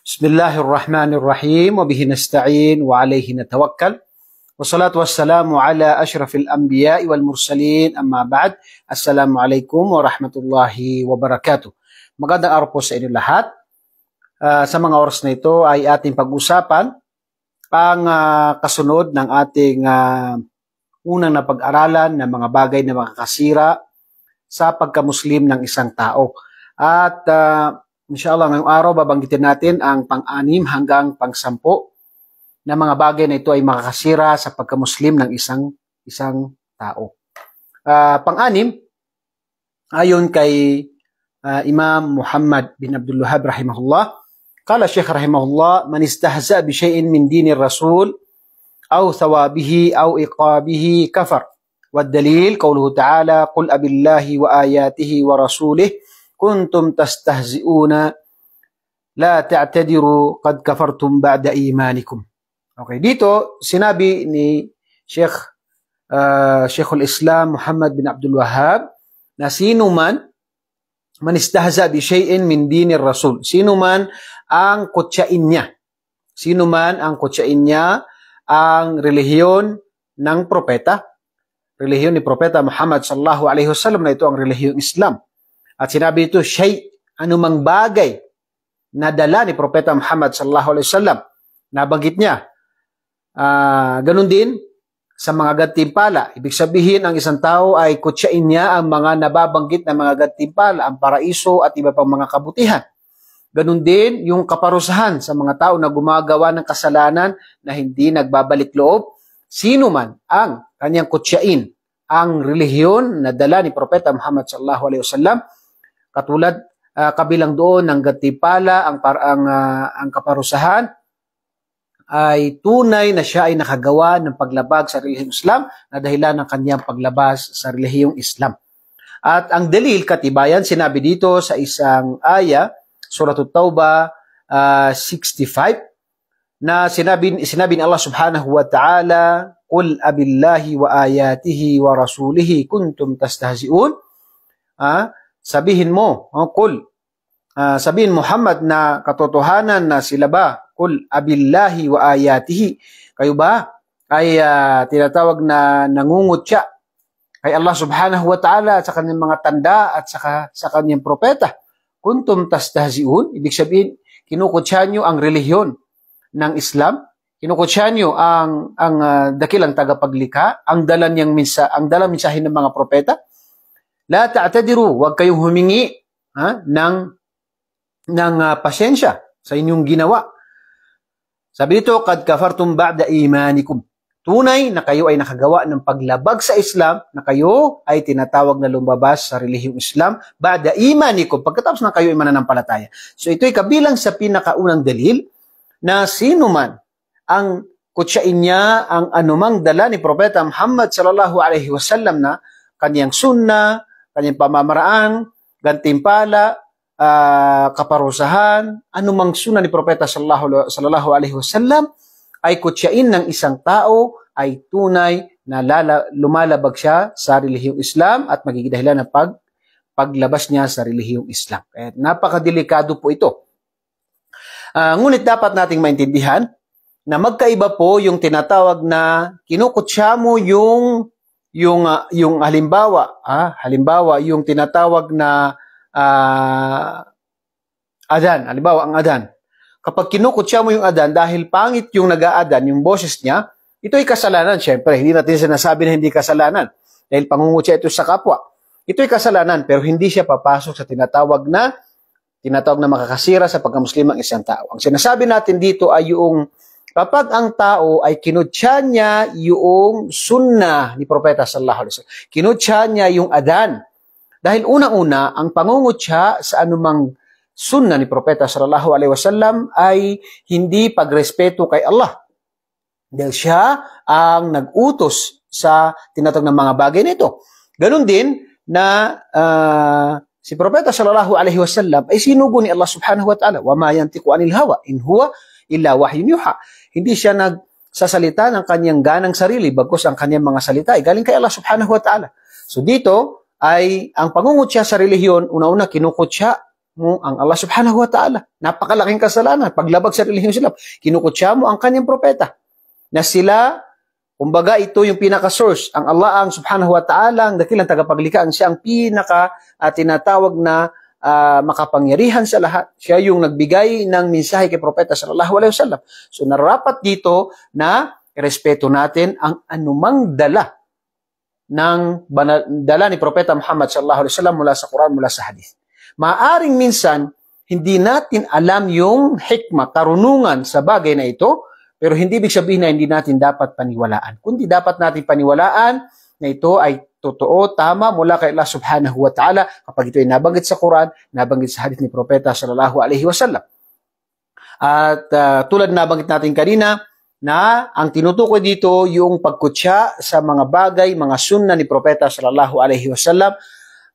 wa bihi nasta'in wa alayhi natawakkal. وعليه نتوكل والصلاة والسلام على أشرف الأنبياء والمرسلين أما بعد السلام عليكم ورحمة الله وبركاته Magandang araw po sa inyo lahat. Uh, sa mga oras na ito ay ating pag-usapan ang uh, kasunod ng ating uh, unang napag-aralan ng mga bagay na makakasira sa pagka-Muslim ng isang tao. At uh, Inshallah, ngayong araw babanggitin natin ang pang-anim hanggang pang-sampo na mga bagay na ito ay makakasira sa pagka-Muslim ng isang isang tao. Uh, pang-anim, ayon kay uh, Imam Muhammad bin Abdul Wahab rahimahullah, qala Sheikh rahimahullah, man istahza bi shay'in min dinir rasul aw thawabihi أو ثوابه أو إقابه dalil qawluhu ta'ala, qul abillahi wa ayatihi wa ورسوله kuntum tastahziuna la ta'tadiru qad kafartum ba'da imanikum. Okay, dito sinabi ni Sheikh uh, Sheikhul Islam Muhammad bin Abdul Wahhab na sino man man istahza bi shay'in min dinir rasul. Sino man ang kutsain niya. Sino man ang kutsain niya ang relihiyon ng propeta. Relihiyon ni propeta Muhammad sallallahu alaihi wasallam na ito ang relihiyong Islam. At sinabi ito, shay, anumang bagay na dala ni Propeta Muhammad sallallahu alaihi wasallam. Nabanggit niya. Uh, ganun din sa mga gantimpala. Ibig sabihin, ang isang tao ay kutsain niya ang mga nababanggit na mga gantimpala, ang paraiso at iba pang mga kabutihan. Ganun din yung kaparusahan sa mga tao na gumagawa ng kasalanan na hindi nagbabalik loob. Sino man ang kanyang kutsain ang relihiyon na dala ni Propeta Muhammad sallallahu alaihi wasallam Katulad uh, kabilang doon ng gatipala, ang par ang, uh, ang kaparusahan ay tunay na siya ay nakagawa ng paglabag sa relihiyong Islam na dahilan ng kanyang paglabas sa relihiyong Islam. At ang dalil katibayan sinabi dito sa isang aya, Suratul Tauba uh, 65 ah, na sinabi sinabi ni Allah Subhanahu wa Ta'ala, "Qul abillahi wa ayatihi wa rasulihi kuntum tastahzi'un." Ah, sabihin mo, oh, kul, uh, ah, sabihin Muhammad na katotohanan na sila ba, kul, abillahi wa ayatihi, kayo ba ay uh, tinatawag na nangungutya kay Allah subhanahu wa ta'ala sa kanyang mga tanda at sa, sa kanyang propeta. Kuntum tastahziun, ibig sabihin, kinukutya nyo ang relihiyon ng Islam, kinukutya nyo ang, ang uh, dakilang tagapaglikha, ang dala niyang minsa, ang dala minsahin ng mga propeta, La ta'tadiru, huwag kayong humingi ha, ng, ng uh, pasensya sa inyong ginawa. Sabi nito, kad kafartum ba'da imanikum. Tunay na kayo ay nakagawa ng paglabag sa Islam, na kayo ay tinatawag na lumabas sa relihiyong Islam, ba'da imanikum, pagkatapos na kayo ay mananampalataya. So ito ay kabilang sa pinakaunang dalil na sino man ang kutsain niya ang anumang dala ni Propeta Muhammad sallallahu alaihi wasallam na kaniyang sunna, kanyang pamamaraan, gantimpala, uh, kaparusahan, anumang sunan ni Propeta sallallahu, alaihi wasallam ay kutsain ng isang tao ay tunay na lala, lumalabag siya sa relihiyong Islam at magiging dahilan ng pag, paglabas niya sa relihiyong Islam. Kaya napakadelikado po ito. Uh, ngunit dapat nating maintindihan na magkaiba po yung tinatawag na kinukutsa mo yung yung uh, yung halimbawa, ah, halimbawa yung tinatawag na uh, adan, halimbawa ang adan. Kapag kinukutya mo yung adan dahil pangit yung nag-aadan, yung boses niya, ito ay kasalanan, syempre. Hindi natin sinasabi na hindi kasalanan dahil pangungutya ito sa kapwa. Ito ay kasalanan pero hindi siya papasok sa tinatawag na tinatawag na makakasira sa pagkamuslimang isang tao. Ang sinasabi natin dito ay yung Kapag ang tao ay kinutya niya yung sunnah ni Propeta Sallallahu Alaihi Wasallam, kinutya niya yung adan. Dahil una-una, ang pangungutya sa anumang sunnah ni Propeta Sallallahu Alaihi Wasallam ay hindi pagrespeto kay Allah. Dahil siya ang nag-utos sa tinatag ng mga bagay nito. Ganun din na uh, si Propeta Sallallahu Alaihi Wasallam ay sinugo ni Allah Subhanahu Wa Ta'ala, wa وَمَا يَنْتِقُ عَنِ hawa in huwa ila wahyu yuha. Hindi siya nagsasalita ng kanyang ganang sarili, bagkus ang kanyang mga salita ay galing kay Allah subhanahu wa ta'ala. So dito ay ang pangungutya sa relihiyon, una-una kinukutya mo ang Allah subhanahu wa ta'ala. Napakalaking kasalanan. Paglabag sa relihiyon sila, kinukutya mo ang kanyang propeta. Na sila, kumbaga ito yung pinaka-source. Ang Allah ang subhanahu wa ta'ala, ang dakilang tagapaglikha, siya ang pinaka at ah, tinatawag na uh, makapangyarihan sa lahat. Siya yung nagbigay ng mensahe kay Propeta sallallahu alaihi wasallam. So narapat dito na respeto natin ang anumang dala ng banal, dala ni Propeta Muhammad sallallahu alaihi wasallam mula sa Quran, mula sa hadith. Maaring minsan hindi natin alam yung hikma, karunungan sa bagay na ito, pero hindi big sabihin na hindi natin dapat paniwalaan, kundi dapat natin paniwalaan na ito ay totoo, tama mula kay Allah subhanahu wa ta'ala kapag ito ay nabanggit sa Quran, nabanggit sa hadith ni Propeta sallallahu alaihi wasallam. At uh, tulad nabanggit natin kanina, na ang tinutukoy dito yung pagkutya sa mga bagay, mga sunna ni Propeta sallallahu alaihi wasallam.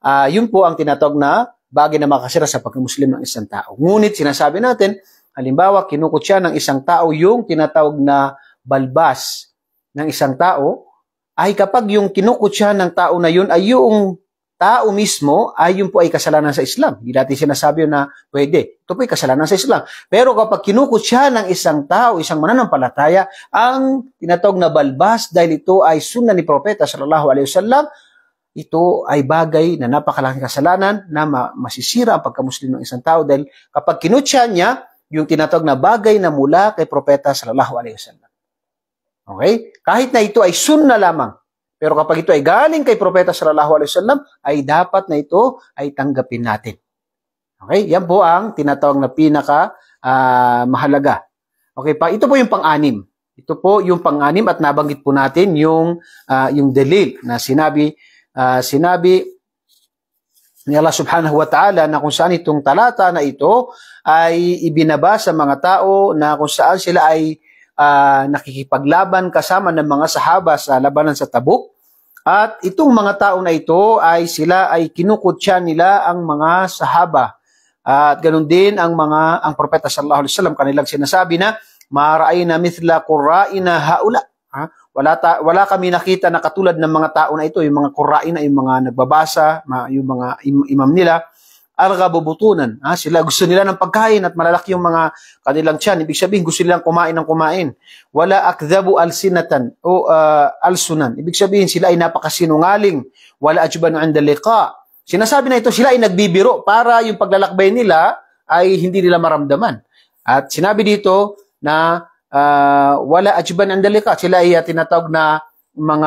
Uh, ah, yun po ang tinatog na bagay na makasira sa pagkamuslim ng isang tao. Ngunit sinasabi natin, halimbawa kinukutya ng isang tao yung tinatawag na balbas ng isang tao ay kapag yung kinukutya ng tao na yun ay yung tao mismo ay yun po ay kasalanan sa Islam. Hindi natin sinasabi na pwede. Ito po ay kasalanan sa Islam. Pero kapag kinukot siya ng isang tao, isang mananampalataya, ang tinatawag na balbas dahil ito ay sunna ni Propeta sallallahu alaihi wasallam, ito ay bagay na napakalaking kasalanan na masisira ang pagkamuslim ng isang tao dahil kapag kinutya niya yung tinatawag na bagay na mula kay Propeta sallallahu alaihi wasallam. Okay? Kahit na ito ay sunna lamang. Pero kapag ito ay galing kay Propeta Sallallahu Alaihi Wasallam, ay dapat na ito ay tanggapin natin. Okay? Yan po ang tinatawag na pinaka uh, mahalaga. Okay, pa ito po yung pang-anim. Ito po yung pang-anim at nabanggit po natin yung uh, yung dalil na sinabi uh, sinabi ni Allah Subhanahu wa Ta'ala na kung saan itong talata na ito ay ibinaba sa mga tao na kung saan sila ay uh, nakikipaglaban kasama ng mga sahaba sa labanan sa Tabuk. At itong mga tao na ito ay sila ay kinukutya nila ang mga sahaba. At ganun din ang mga ang propeta sallallahu alaihi wasallam kanilang sinasabi na maraayna mithla qurraina haula. Ha? Wala ta, wala kami nakita na katulad ng mga tao na ito, yung mga qurraina, yung mga nagbabasa, yung mga imam nila arghabu butunan. Ha? Sila gusto nila ng pagkain at malalaki yung mga kanilang tiyan. Ibig sabihin, gusto nilang kumain ng kumain. Wala akdhabu alsinatan o uh, alsunan. Ibig sabihin, sila ay napakasinungaling. Wala ajbanu inda liqa. Sinasabi na ito, sila ay nagbibiro para yung paglalakbay nila ay hindi nila maramdaman. At sinabi dito na uh, wala ajban ang dalika. Sila ay ah, tinatawag na mga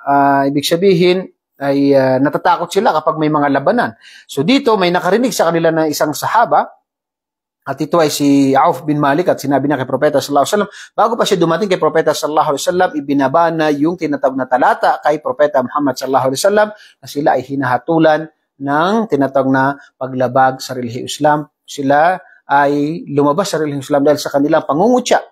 uh, ibig sabihin ay uh, natatakot sila kapag may mga labanan. So dito may nakarinig sa kanila na isang sahaba at ito ay si Auf bin Malik at sinabi na kay Propeta sallallahu alaihi wasallam bago pa siya dumating kay Propeta sallallahu alaihi wasallam ibinaba na yung tinatawag na talata kay Propeta Muhammad sallallahu alaihi wasallam na sila ay hinahatulan ng tinatawag na paglabag sa relihiyong Islam. Sila ay lumabas sa relihiyong Islam dahil sa kanilang pangungutya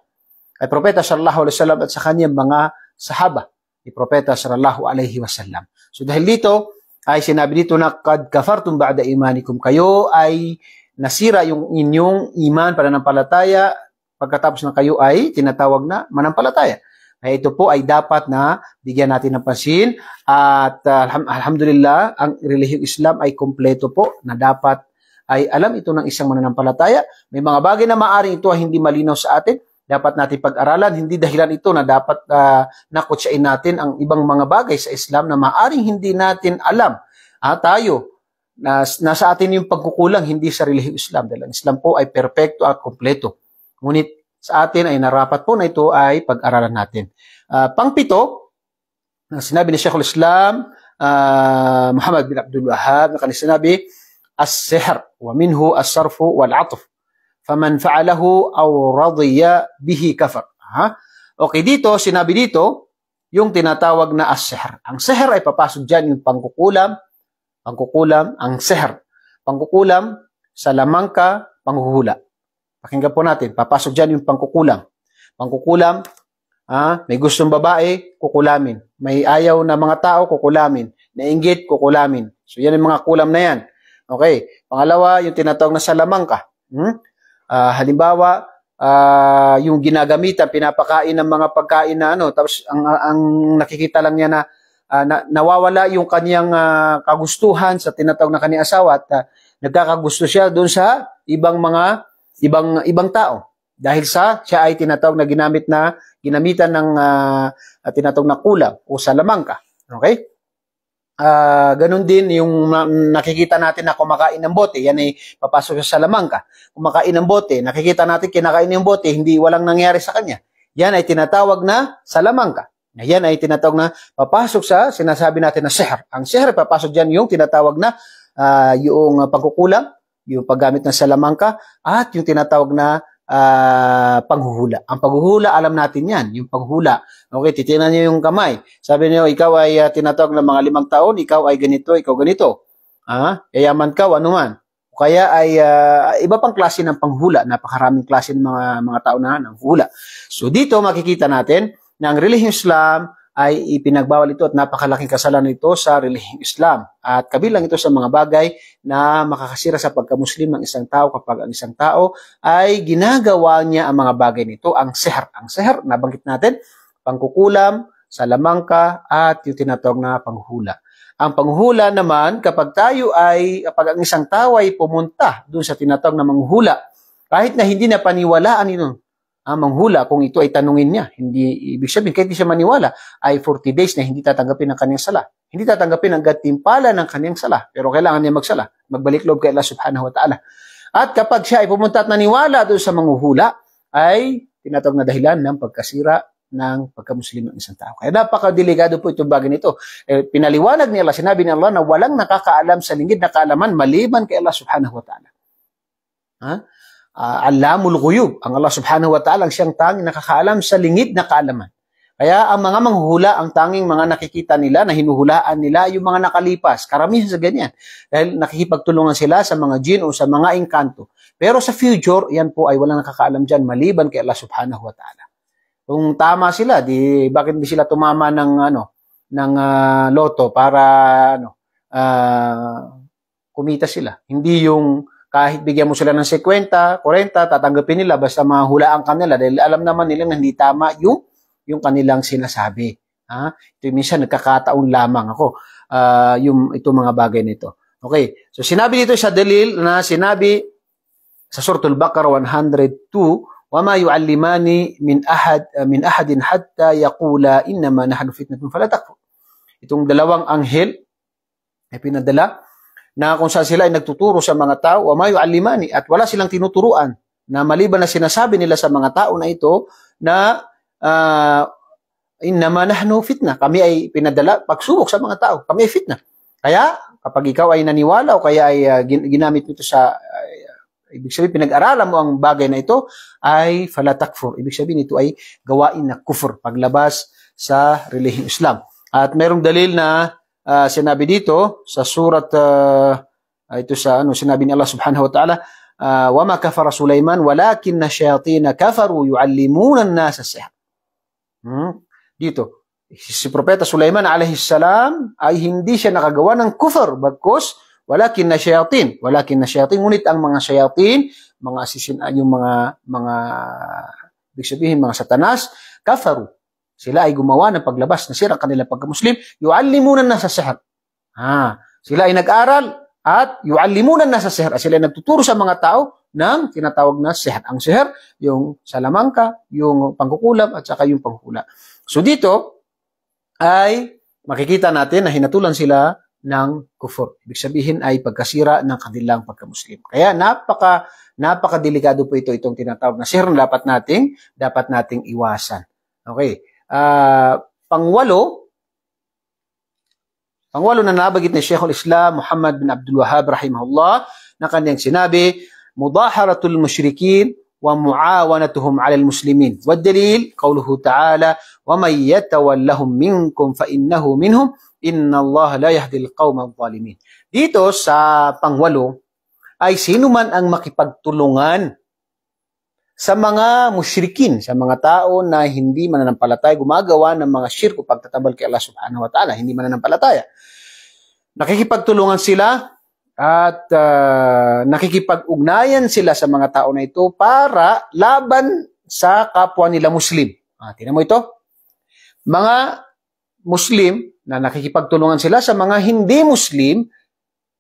kay Propeta sallallahu alaihi wasallam at sa kanyang mga sahaba ni Propeta sallallahu alaihi wasallam. So dahil dito, ay sinabi dito na kad kafartum ba'da imanikum. Kayo ay nasira yung inyong iman, para palataya pagkatapos na kayo ay tinatawag na manampalataya. Kaya ito po ay dapat na bigyan natin ng pansin at uh, alhamdulillah, ang relihiyong Islam ay kompleto po na dapat ay alam ito ng isang mananampalataya. May mga bagay na maaring ito ay hindi malinaw sa atin, dapat natin pag-aralan. Hindi dahilan ito na dapat uh, ah, nakutsain natin ang ibang mga bagay sa Islam na maaring hindi natin alam. Ah, tayo, na, nasa atin yung pagkukulang, hindi sa relihiyong Islam. Dahil ang Islam po ay perpekto at kompleto. Ngunit sa atin ay narapat po na ito ay pag-aralan natin. Uh, pangpito, na sinabi ni Sheikhul Islam, uh, Muhammad bin Abdul Wahab, na kanya sinabi, as-sihr, wa minhu as-sarfu wal-atf faman fa'alahu aw radiya bihi kafar. Ha? Okay, dito, sinabi dito, yung tinatawag na as-sihr. Ang seher ay papasok dyan yung pangkukulam, pangkukulam, ang sihr. Pangkukulam, salamangka, panghuhula. Pakinggan po natin, papasok dyan yung pangkukulam. Pangkukulam, ah, may gustong babae, kukulamin. May ayaw na mga tao, kukulamin. Nainggit, kukulamin. So yan yung mga kulam na yan. Okay. Pangalawa, yung tinatawag na salamangka. Hmm? Uh, halimbawa, uh, yung ginagamitan, pinapakain ng mga pagkain na ano, tapos ang, ang nakikita lang niya na, uh, na nawawala yung kaniyang uh, kagustuhan sa tinatawag na kanyang asawa at uh, nagkakagusto siya doon sa ibang mga ibang ibang tao dahil sa siya ay tinatawag na ginamit na ginamitan ng uh, tinatawag na kulang o salamangka. Okay? Uh, ganun din yung nakikita natin na kumakain ng bote, yan ay papasok sa salamangka. Kumakain ng bote, nakikita natin kinakain yung bote, hindi walang nangyari sa kanya. Yan ay tinatawag na salamangka. Yan ay tinatawag na papasok sa sinasabi natin na seher. Ang seher papasok diyan yung tinatawag na uh, yung pagkukulang, yung paggamit ng salamangka at yung tinatawag na uh, paghuhula. Ang paghuhula, alam natin yan, yung paghula. Okay, titingnan niyo yung kamay. Sabi niyo, ikaw ay uh, tinatawag ng mga limang taon, ikaw ay ganito, ikaw ganito. Ah, uh, yayaman ka, ano man. kaya ay uh, iba pang klase ng panghula, napakaraming klase ng mga mga tao na ng hula. So dito makikita natin na ang relihiyong Islam ay ipinagbawal ito at napakalaking kasalanan ito sa relihiyong Islam. At kabilang ito sa mga bagay na makakasira sa pagka-Muslim ng isang tao kapag ang isang tao ay ginagawa niya ang mga bagay nito, ang seher. Ang seher, nabanggit natin, pangkukulam, salamangka, at yung tinatawag na panghula. Ang panghula naman, kapag tayo ay, kapag ang isang tao ay pumunta doon sa tinatawag na manghula, kahit na hindi na paniwalaan ito, ah, manghula kung ito ay tanungin niya. Hindi, ibig sabihin, kahit hindi siya maniwala, ay 40 days na hindi tatanggapin ang kanyang sala. Hindi tatanggapin ang gatimpala ng kanyang sala. Pero kailangan niya magsala. Magbalik loob kay Allah subhanahu wa ta'ala. At kapag siya ay pumunta at naniwala doon sa manghuhula, ay tinatawag na dahilan ng pagkasira ng pagkamuslim ng isang tao. Kaya napaka napakadelikado po itong bagay nito. Eh, pinaliwanag ni Allah, sinabi ni Allah na walang nakakaalam sa lingid na kaalaman maliban kay Allah subhanahu wa ta'ala. Ha? uh, ah, alamul ghuyub. Ang Allah subhanahu wa ta'ala ang siyang tanging nakakaalam sa lingid na kaalaman. Kaya ang mga manghuhula, ang tanging mga nakikita nila, na hinuhulaan nila, yung mga nakalipas. Karamihan sa ganyan. Dahil nakikipagtulungan sila sa mga jin o sa mga engkanto. Pero sa future, yan po ay walang nakakaalam dyan, maliban kay Allah subhanahu wa ta'ala. Kung tama sila, di bakit di sila tumama ng ano ng uh, loto para ano uh, kumita sila. Hindi yung kahit bigyan mo sila ng 50, 40, tatanggapin nila basta mahulaan ka nila dahil alam naman nila na hindi tama yung, yung kanilang sinasabi. Ha? Ito minsan nagkakataon lamang ako uh, yung itong mga bagay nito. Okay, so sinabi dito sa dalil na sinabi sa Suratul Baqarah 102, وَمَا يُعَلِّمَانِ مِنْ أَحَدٍ مِنْ أَحَدٍ حَتَّى يَقُولَا إِنَّمَا نَحْنُ فِتْنَةٌ فَلَا تَكْفُرْ Itong dalawang anghel ay pinadala na kung saan sila ay nagtuturo sa mga tao, wa amayo alimani, at wala silang tinuturuan na maliban na sinasabi nila sa mga tao na ito na uh, innama nahnu fitna. Kami ay pinadala pagsubok sa mga tao. Kami ay fitna. Kaya kapag ikaw ay naniwala o kaya ay uh, ginamit mo ito sa uh, ibig sabihin pinag-aralan mo ang bagay na ito ay falatakfur. Ibig sabihin ito ay gawain na kufur paglabas sa relihiyong Islam. At mayroong dalil na uh, sinabi dito sa surat uh, ito sa ano sinabi ni Allah Subhanahu wa Ta'ala uh, ah, wa ma kafara Sulaiman walakinna shayatin kafaru yuallimuna an-nas as-sihr. Hmm? Dito si Propeta Sulaiman alayhi salam ay hindi siya nakagawa ng kufr bagkus walakin na shayatin walakin na shayatin ngunit ang mga shayatin mga asisin yung mga mga ibig sabihin mga satanas kafaru sila ay gumawa ng paglabas na sira kanila pagka-Muslim, yuallimunan na sa sihr. Ha, sila ay nag-aral at yuallimunan na sa sihr. Sila ay nagtuturo sa mga tao ng tinatawag na sihr. Ang sihr, yung salamangka, yung pangkukulam, at saka yung panghula. So dito ay makikita natin na hinatulan sila ng kufur. Ibig sabihin ay pagkasira ng kanilang pagka-Muslim. Kaya napaka napaka-delikado po ito itong tinatawag na sir na dapat nating dapat nating iwasan. Okay. Uh, pangwalo, pangwalo na nabagit ni Sheikhul Islam Muhammad bin Abdul Wahab rahimahullah na kanyang sinabi, mudaharatul musyrikin wa muawanatuhum 'alal muslimin. Wad-dalil qawluhu ta'ala, "Wa may yatawallahum minkum fa innahu minhum, Allah la yahdi al-qawma adh-dhalimin." Dito sa pangwalo ay sino man ang makipagtulungan sa mga musyrikin, sa mga tao na hindi mananampalataya, gumagawa ng mga shirk o pagtatabal kay Allah subhanahu wa ta'ala, hindi mananampalataya. Nakikipagtulungan sila at uh, nakikipag-ugnayan sila sa mga tao na ito para laban sa kapwa nila Muslim. Ah, tinan mo ito. Mga Muslim na nakikipagtulungan sila sa mga hindi Muslim,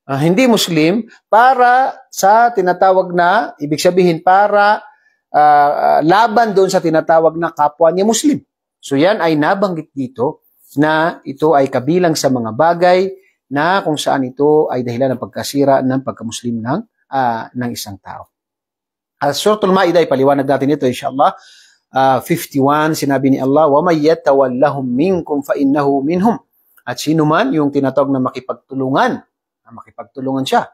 uh, hindi Muslim para sa tinatawag na, ibig sabihin para uh, laban doon sa tinatawag na kapwa niya Muslim. So yan ay nabanggit dito na ito ay kabilang sa mga bagay na kung saan ito ay dahilan ng pagkasira ng pagka-Muslim ng, uh, ng isang tao. At Suratul Ma'idah, paliwanag natin ito inshallah, uh, 51, sinabi ni Allah, وَمَنْ يَتَوَلَّهُمْ مِنْكُمْ فَإِنَّهُ مِنْهُمْ At sino man yung tinatawag na makipagtulungan, na makipagtulungan siya,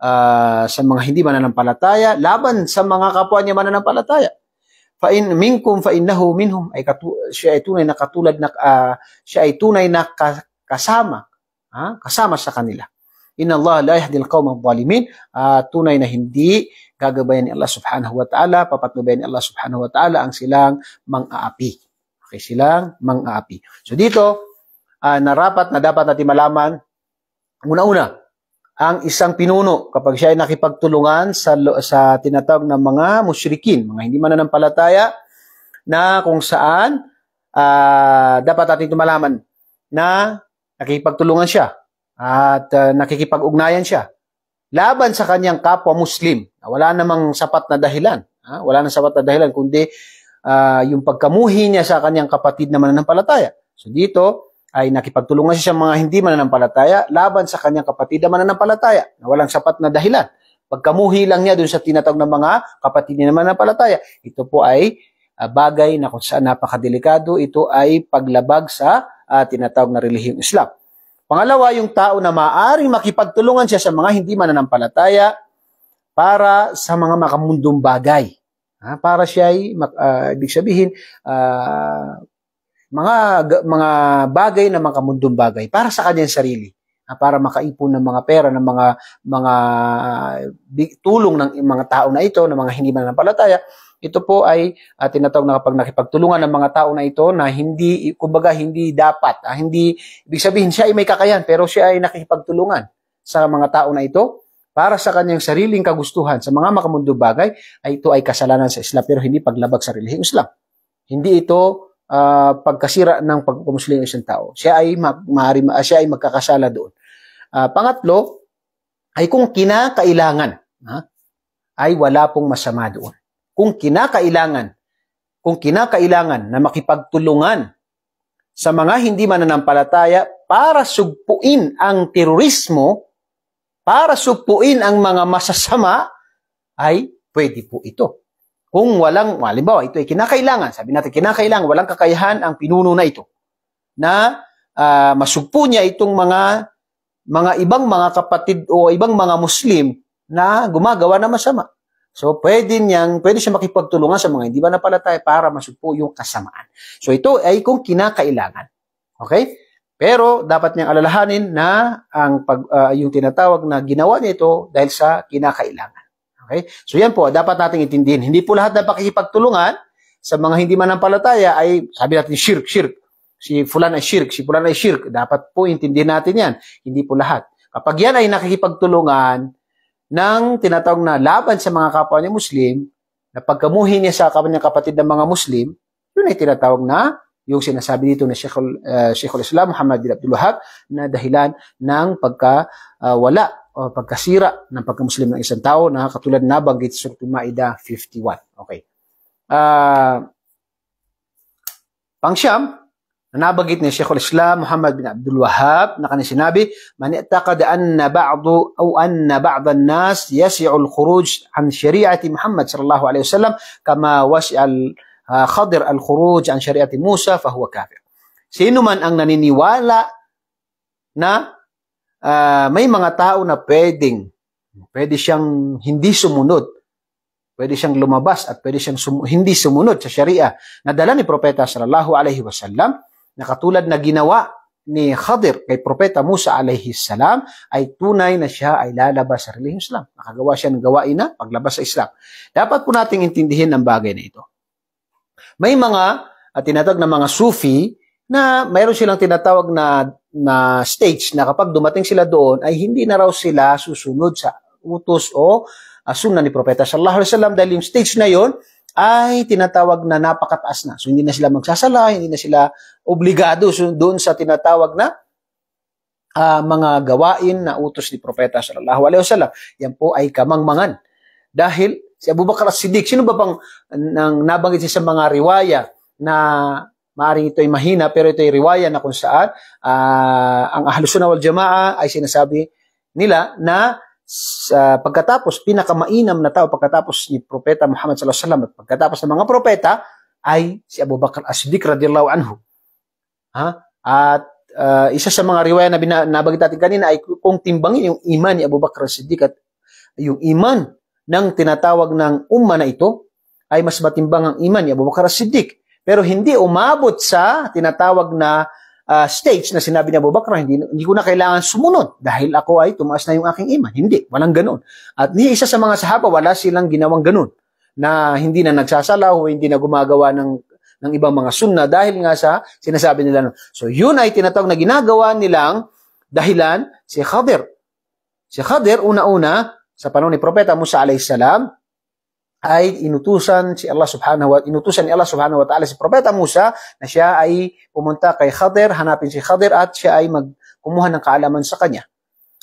uh, sa mga hindi mananampalataya laban sa mga kapwa niya mananampalataya. Fa in minkum fa innahu minhum ay katu- siya ay tunay na katulad na uh, siya ay tunay na kasama ha? kasama sa kanila. Inna Allah la yahdi al-qawma adh-dhalimin. Uh, ah, tunay na hindi gagabayan ni Allah Subhanahu wa Ta'ala, papatnubayan ni Allah Subhanahu wa Ta'ala ang silang mang-aapi. Okay, silang mang-aapi. So dito, uh, narapat na dapat natin malaman una-una ang isang pinuno kapag siya ay nakipagtulungan sa, sa tinatawag ng mga musyrikin, mga hindi mananampalataya na kung saan uh, dapat natin tumalaman na nakikipagtulungan siya at uh, nakikipag-ugnayan siya laban sa kanyang kapwa Muslim. Wala namang sapat na dahilan. Ha? Wala namang sapat na dahilan kundi uh, yung pagkamuhi niya sa kanyang kapatid na mananampalataya. So dito, ay nakipagtulungan siya sa mga hindi mananampalataya laban sa kanyang kapatid na mananampalataya na walang sapat na dahilan. Pagkamuhi lang niya doon sa tinatawag ng mga kapatid na mananampalataya. Ito po ay ah, bagay na kung saan napakadelikado. Ito ay paglabag sa uh, tinatawag na relihiyong Islam. Pangalawa, yung tao na maaaring makipagtulungan siya sa mga hindi mananampalataya para sa mga makamundong bagay. Ha? Ah, para siya ay, uh, ibig sabihin, uh, mga mga bagay na mga mundong bagay para sa kanyang sarili ah, para makaipon ng mga pera ng mga mga tulong ng mga tao na ito ng mga hindi man mananampalataya ito po ay uh, tinatawag na kapag nakipagtulungan ng mga tao na ito na hindi kumbaga hindi dapat ah, hindi ibig sabihin siya ay may kakayahan pero siya ay nakikipagtulungan sa mga tao na ito para sa kanyang sariling kagustuhan sa mga makamundo bagay ay ito ay kasalanan sa Islam pero hindi paglabag sa relihiyong Islam hindi ito uh, pagkasira ng pagkumusli ng isang tao. Siya ay ma- ma- siya ay magkakasala doon. Uh, pangatlo ay kung kinakailangan ha, ay wala pong masama doon. Kung kinakailangan kung kinakailangan na makipagtulungan sa mga hindi mananampalataya para sugpuin ang terorismo, para sugpuin ang mga masasama, ay pwede po ito. Kung walang, halimbawa, ito ay kinakailangan, sabi natin kinakailangan, walang kakayahan ang pinuno na ito na uh, masugpo niya itong mga mga ibang mga kapatid o ibang mga Muslim na gumagawa na masama. So, pwede niyang, pwede siya makipagtulungan sa mga hindi ba napalatay para masugpo yung kasamaan. So, ito ay kung kinakailangan. Okay? Pero dapat niyang alalahanin na ang pag, uh, yung tinatawag na ginawa niya ito dahil sa kinakailangan. Okay? So yan po, dapat nating intindihin. Hindi po lahat ng pakikipagtulungan sa mga hindi manampalataya ay, sabi natin, shirk, shirk. Si fulan ay shirk, si fulan ay shirk. Dapat po intindihin natin yan. Hindi po lahat. Kapag yan ay nakikipagtulungan ng tinatawag na laban sa mga kapwa niya Muslim, na pagkamuhin niya sa kanyang kapatid ng mga Muslim, yun ay tinatawag na yung sinasabi dito na Sheikh uh, eh, Sheikhul Islam Muhammad bin Abdul Wahab na dahilan ng pagkawala ah, uh, o pagkasira ng pagkamuslim ng isang tao na katulad na banggit sa Tumaida 51. Okay. Uh, ah, Pangsyam, na nabagit ni al Islam Muhammad bin Abdul Wahab na kanya sinabi, Man i'taqad anna ba'du aw anna ba'd an-nas yasi'u al-khuruj an shari'ati Muhammad sallallahu alaihi wasallam kama wasi'a al-Khadir ah, al-khuruj an shari'ati Musa fa huwa kafir. Sino man ang naniniwala na uh, may mga tao na pwedeng, pwede siyang hindi sumunod. Pwede siyang lumabas at pwede siyang sum- hindi sumunod sa sharia na dala ni Propeta sallallahu alaihi wasallam na katulad na ginawa ni Khadir kay Propeta Musa alaihi salam ay tunay na siya ay lalabas sa relihiyong Islam. Nakagawa siya ng gawain na paglabas sa Islam. Dapat po nating intindihin ang bagay na ito. May mga at ah, tinatag na mga sufi na mayroon silang tinatawag na na stage na kapag dumating sila doon ay hindi na raw sila susunod sa utos o uh, sunna ni Propeta Sallallahu Alaihi Wasallam dahil yung stage na yon ay tinatawag na napakataas na. So hindi na sila magsasala, hindi na sila obligado so, doon sa tinatawag na uh, mga gawain na utos ni Propeta Sallallahu Alaihi Wasallam. Yan po ay kamangmangan. Dahil si Abu Bakr as-Siddiq, sino ba pang nang nabanggit siya sa mga riwaya na Maaring ito ay mahina pero ito ay riwaya na kung saan uh, ang ahlusunan wal jamaa ay sinasabi nila na sa pagkatapos pinakamainam na tao pagkatapos ni propeta Muhammad sallallahu alaihi wasallam at pagkatapos ng mga propeta ay si Abu Bakr As-Siddiq radhiyallahu anhu. Ha? At uh, isa sa mga riwaya na binabagit natin kanina ay kung timbangin yung iman ni Abu Bakr As-Siddiq at yung iman ng tinatawag ng umma na ito ay mas matimbang ang iman ni Abu Bakr As-Siddiq pero hindi umabot sa tinatawag na uh, stage na sinabi ni Abu Bakr, hindi, hindi ko na kailangan sumunod dahil ako ay tumaas na yung aking iman. Hindi, walang ganun. At ni isa sa mga sahaba, wala silang ginawang ganun na hindi na nagsasalaw o hindi na gumagawa ng ng ibang mga sunna dahil nga sa sinasabi nila. So yun ay tinatawag na ginagawa nilang dahilan si Khadir. Si Khadir, una-una, sa panahon ni Propeta Musa alayhi salam, ay inutusan si Allah subhanahu wa inutusan ni Allah subhanahu wa ta'ala si propeta Musa na siya ay pumunta kay Khadir, hanapin si Khadir at siya ay magkumuha ng kaalaman sa kanya.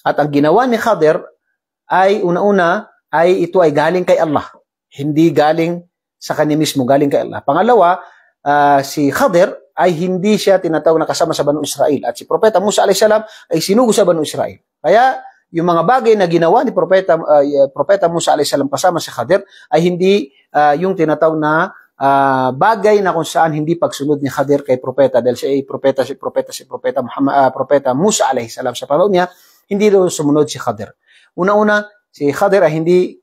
At ang ginawa ni Khadir ay una-una ay ito ay galing kay Allah, hindi galing sa kanya mismo, galing kay Allah. Pangalawa, uh, si Khadir ay hindi siya tinatawag na kasama sa Banu Israel at si propeta Musa alayhi salam ay sinugo sa Banu Israel. Kaya yung mga bagay na ginawa ni Propeta, uh, Propeta Musa salam kasama si Khadir ay hindi uh, yung tinatawag na uh, bagay na kung saan hindi pagsunod ni Khadir kay Propeta dahil siya ay Propeta, si Propeta, si Propeta, Muhammad, uh, Propeta Musa a.s. sa panahon niya, hindi doon sumunod si Khadir. Una-una, si Khadir ay hindi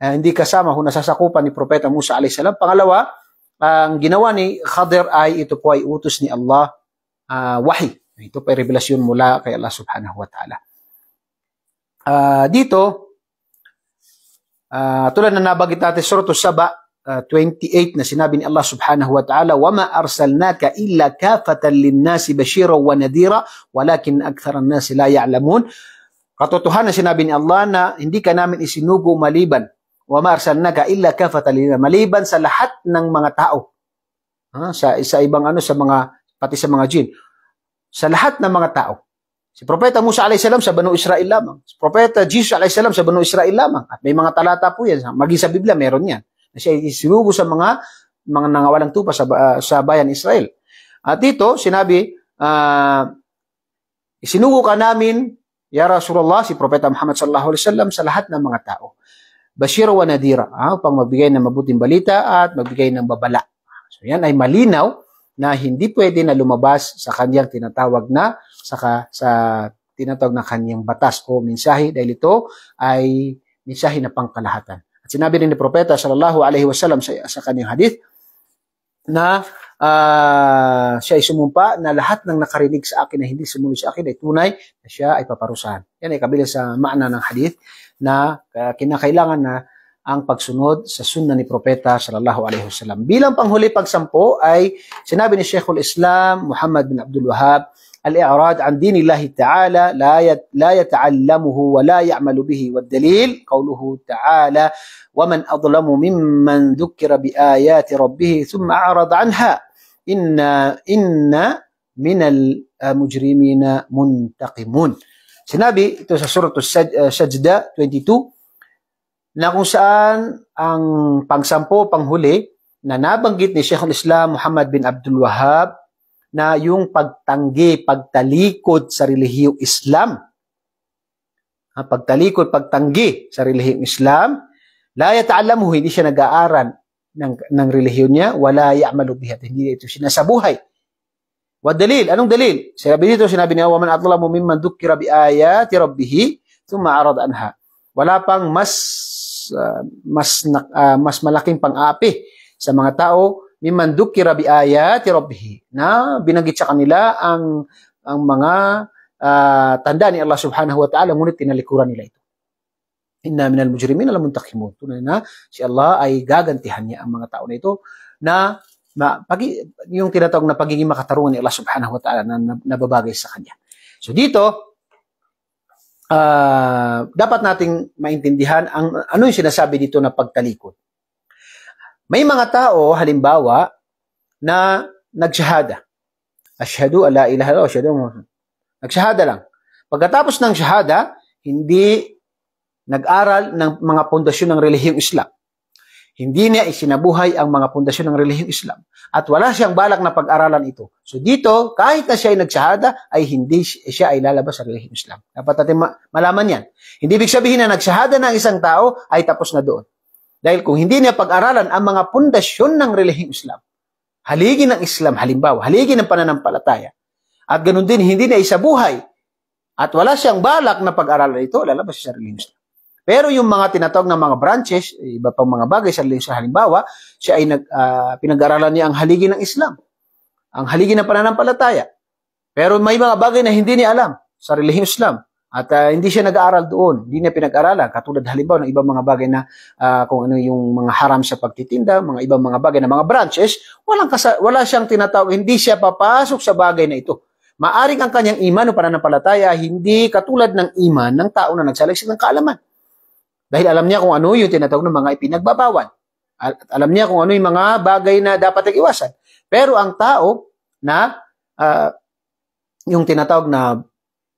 uh, hindi kasama kung nasasakupan ni Propeta Musa salam. Pangalawa, ang ginawa ni Khadir ay ito po ay utos ni Allah uh, wahi. Ito po ay revelasyon mula kay Allah subhanahu wa ta'ala uh, dito, uh, tulad na nabagit natin Surah Saba uh, ah, 28 na sinabi ni Allah subhanahu wa ta'ala, وَمَا أَرْسَلْنَاكَ إِلَّا كَافَةً لِلنَّاسِ بَشِيرًا وَنَذِيرًا وَلَكِنْ أَكْثَرَ النَّاسِ لَا يَعْلَمُونَ na sinabi ni Allah na hindi ka namin isinugo maliban. وَمَا أَرْسَلْنَاكَ إِلَّا كَافَةً لِلنَّاسِ Maliban sa lahat ng mga tao. Ha? Sa, sa ibang ano, sa mga, pati sa mga jin. Sa lahat ng mga tao. Si Propeta Musa alayhi salam sa Banu Israel lamang. Si Propeta Jesus alayhi salam sa Banu Israel lamang. At may mga talata po yan. Maging sa Biblia, meron yan. Na siya isinugo sa mga mga nangawalang tupa sa, uh, sa bayan Israel. At dito, sinabi, uh, isinugo ka namin, Ya Rasulullah, si Propeta Muhammad sallallahu alaihi wasallam sa lahat ng mga tao. Bashir wa nadira, ah, upang magbigay ng mabuting balita at magbigay ng babala. So yan ay malinaw na hindi pwede na lumabas sa kanyang tinatawag na saka sa tinatawag na kanyang batas o mensahe dahil ito ay mensahe na pangkalahatan. At sinabi rin ni Propeta sallallahu alaihi wasallam sa, sa kanyang hadith na uh, siya ay sumumpa na lahat ng nakarinig sa akin na hindi sumunod sa akin ay tunay na siya ay paparusahan. Yan ay kabilang sa maana ng hadith na uh, kinakailangan na ang pagsunod sa sunna ni Propeta sallallahu alaihi wasallam. Bilang panghuli pagsampo ay sinabi ni Sheikhul Islam Muhammad bin Abdul Wahab الإعراض عن دين الله تعالى لا لا يتعلمه ولا يعمل به والدليل قوله تعالى ومن أظلم ممن ذكر بآيات ربه ثم أعرض عنها إن إن من المجرمين منتقمون Sinabi ito sa Sajda 22 na kung saan ang pangsampo, panghuli na nabanggit ni محمد Islam Muhammad bin Abdul Wahab na yung pagtanggi, pagtalikod sa relihiyong Islam. Ha, pagtalikod, pagtanggi sa relihiyong Islam, la yata'alamuhu, hindi siya nag-aaral ng, ng relihiyon niya, wala ya'malu bihat, hindi ito sinasabuhay. Wa dalil, anong dalil? Sabi dito, sinabi niya, wa man atlamu mimman dukkira bi ayati rabbih, thumma arad anha. Wala pang mas uh, mas uh, mas malaking pang-api sa mga tao mimman dukira bi ayati rabbih na binanggit sa kanila ang ang mga uh, tanda ni Allah subhanahu wa ta'ala ngunit tinalikuran nila ito inna minal mujrimina alam muntakimun tunay na si Allah ay gagantihan niya ang mga tao na ito na ma, pag, yung tinatawag na pagiging makatarungan ni Allah subhanahu wa ta'ala na, na nababagay sa kanya so dito uh, dapat nating maintindihan ang ano yung sinasabi dito na pagtalikod may mga tao, halimbawa, na nagshahada. Ashhadu ala ilaha illallah, ashhadu Nagshahada lang. Pagkatapos ng shahada, hindi nag-aral ng mga pundasyon ng relihiyong Islam. Hindi niya isinabuhay ang mga pundasyon ng relihiyong Islam. At wala siyang balak na pag-aralan ito. So dito, kahit na siya ay nagsahada, ay hindi siya ay lalabas sa relihiyong Islam. Dapat natin malaman yan. Hindi ibig sabihin na nagsahada ng isang tao ay tapos na doon. Dahil kung hindi niya pag-aralan ang mga pundasyon ng relihiyong Islam, haligi ng Islam, halimbawa, haligi ng pananampalataya, at ganun din, hindi niya isabuhay, at wala siyang balak na pag-aralan ito, lalabas siya sa relihiyong Islam. Pero yung mga tinatawag ng mga branches, iba pang mga bagay sa relihiyong Islam, halimbawa, siya ay nag, uh, pinag-aralan niya ang haligi ng Islam, ang haligi ng pananampalataya. Pero may mga bagay na hindi niya alam sa relihiyong Islam. At uh, hindi siya nag-aaral doon, hindi niya pinag-aralan. Katulad halimbawa ng ibang mga bagay na uh, kung ano yung mga haram sa pagtitinda, mga ibang mga bagay na mga branches, walang kasa- wala siyang tinatawag, hindi siya papasok sa bagay na ito. Maaring ang kanyang iman o pananampalataya hindi katulad ng iman ng tao na nagsaliksik ng kaalaman. Dahil alam niya kung ano yung tinatawag ng mga ipinagbabawal. At alam niya kung ano yung mga bagay na dapat iwasan. Pero ang tao na uh, yung tinatawag na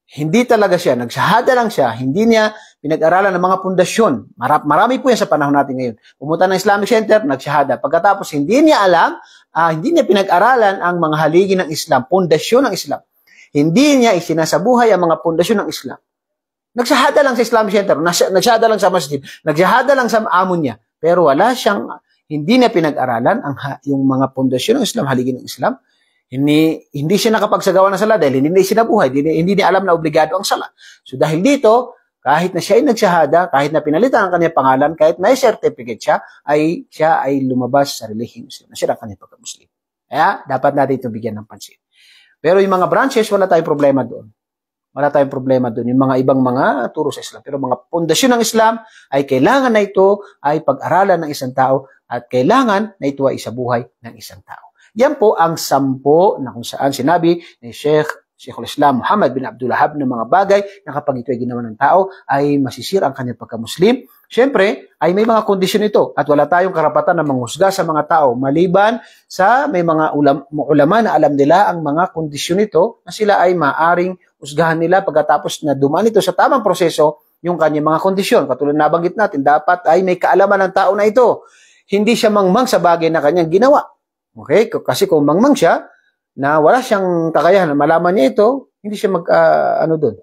hindi talaga siya, Nagsahada lang siya, hindi niya pinag-aralan ng mga pundasyon. Marap, marami po yan sa panahon natin ngayon. Pumunta ng Islamic Center, nagsahada. Pagkatapos hindi niya alam, uh, hindi niya pinag-aralan ang mga haligi ng Islam, pundasyon ng Islam. Hindi niya isinasabuhay ang mga pundasyon ng Islam. Nagsahada lang sa Islamic Center, nagsahada lang sa masjid, nagsahada lang sa amon niya. Pero wala siyang, hindi niya pinag-aralan ang, yung mga pundasyon ng Islam, haligi ng Islam. Hindi, hindi siya nakapagsagawa ng sala dahil hindi siya sinabuhay, hindi, hindi niya alam na obligado ang sala. So dahil dito, kahit na siya ay nagshahada, kahit na pinalitan ang kanyang pangalan, kahit may certificate siya, ay siya ay lumabas sa relihiyong Muslim. Nasira ang kanyang pagka-Muslim. Kaya dapat natin ito bigyan ng pansin. Pero yung mga branches, wala tayong problema doon. Wala tayong problema doon. Yung mga ibang mga turo sa Islam. Pero mga pundasyon ng Islam ay kailangan na ito ay pag-aralan ng isang tao at kailangan na ito ay isabuhay ng isang tao. Yan po ang sampo na kung saan sinabi ni Sheikh Sheikhul Islam Muhammad bin Abdul Wahab ng mga bagay na kapag ito ay ginawa ng tao ay masisira ang kanyang pagka-Muslim. Siyempre, ay may mga kondisyon ito at wala tayong karapatan na manghusga sa mga tao maliban sa may mga ulam, ulama na alam nila ang mga kondisyon nito na sila ay maaring usgahan nila pagkatapos na dumaan ito sa tamang proseso yung kanyang mga kondisyon. Katulad nabanggit natin, dapat ay may kaalaman ng tao na ito. Hindi siya mangmang sa bagay na kanyang ginawa Okay? Kasi kung mangmang siya, na wala siyang kakayahan, malaman niya ito, hindi siya mag, uh, ano doon.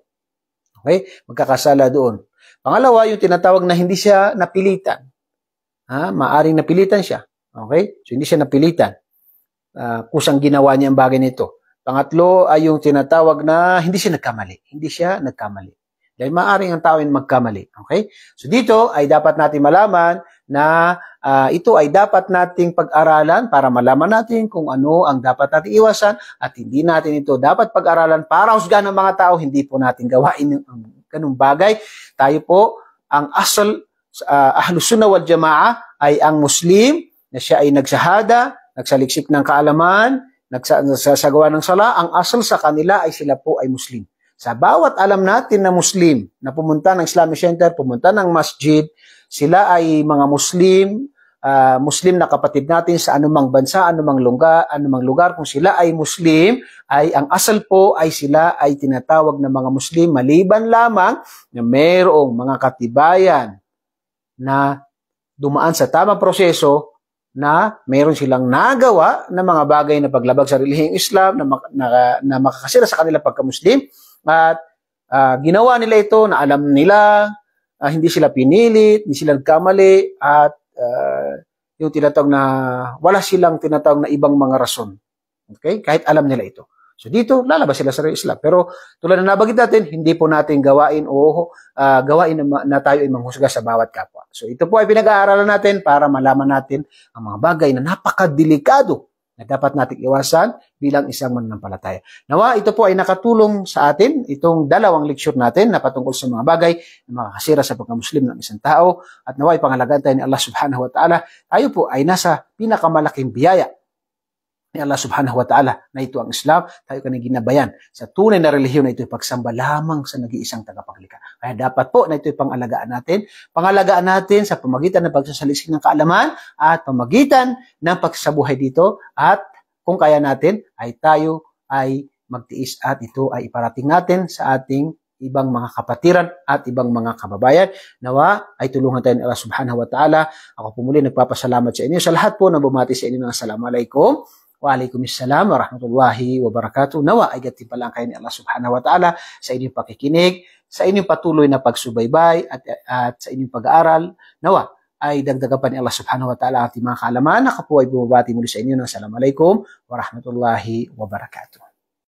Okay? Magkakasala doon. Pangalawa, yung tinatawag na hindi siya napilitan. Ha? Maaring napilitan siya. Okay? So, hindi siya napilitan. Uh, kusang ginawa niya ang bagay nito. Pangatlo ay yung tinatawag na hindi siya nagkamali. Hindi siya nagkamali. Dahil maaring ang tao ay magkamali. Okay? So dito ay dapat natin malaman na Uh, ito ay dapat nating pag-aralan para malaman natin kung ano ang dapat natin iwasan at hindi natin ito dapat pag-aralan para husgahan ng mga tao, hindi po natin gawain ang ganung bagay. Tayo po, ang asal, uh, ah, ahlusunna wal jamaa ay ang Muslim na siya ay nagsahada, nagsaliksik ng kaalaman, nagsasagawa ng sala, ang asal sa kanila ay sila po ay Muslim. Sa bawat alam natin na Muslim na pumunta ng Islamic Center, pumunta ng masjid, sila ay mga Muslim, uh, Muslim na kapatid natin sa anumang bansa, anumang lugar, anumang lugar kung sila ay Muslim, ay ang asal po ay sila ay tinatawag na mga Muslim maliban lamang na mayroong mga katibayan na dumaan sa tamang proseso na mayroon silang nagawa na mga bagay na paglabag sa relihiyong Islam na, na, na makakasira sa kanila pagka-Muslim at uh, ginawa nila ito na alam nila, uh, hindi sila pinilit, hindi sila nagkamali at uh, yung tinatawag na wala silang tinatawag na ibang mga rason. Okay? Kahit alam nila ito. So dito, lalabas sila sa Islam. Pero tulad na nabagit natin, hindi po natin gawain o uh, gawain na, na tayo ay manghusga sa bawat kapwa. So ito po ay pinag-aaralan natin para malaman natin ang mga bagay na napakadelikado na dapat nating iwasan bilang isang mananampalataya. Nawa, ito po ay nakatulong sa atin, itong dalawang lecture natin na patungkol sa mga bagay na makakasira sa pagkamuslim ng isang tao at nawa, ipangalagaan tayo ni Allah subhanahu wa ta'ala, tayo po ay nasa pinakamalaking biyaya ni Allah subhanahu wa ta'ala na ito ang Islam, tayo kanyang ginabayan. Sa tunay na relihiyon na ito ay pagsamba lamang sa nag-iisang tagapaglikha. Kaya dapat po na ito ay pangalagaan natin. Pangalagaan natin sa pamagitan ng pagsasalisik ng kaalaman at pamagitan ng pagsabuhay dito at kung kaya natin ay tayo ay magtiis at ito ay iparating natin sa ating ibang mga kapatiran at ibang mga kababayan. Nawa ay tulungan tayo ni Allah subhanahu wa ta'ala. Ako po muli nagpapasalamat sa inyo sa lahat po na bumati sa inyo ng Assalamualaikum. Waalaikumsalam warahmatullahi wabarakatuh. Nawa ay pala ang kayo ni Allah subhanahu wa ta'ala sa inyong pakikinig, sa inyong patuloy na pagsubaybay at, at sa inyong pag-aaral. Nawa ay dagdagan pa ni Allah subhanahu wa ta'ala ang ating mga kaalaman. Ako po ay bumabati muli sa inyo ng Assalamualaikum warahmatullahi wabarakatuh.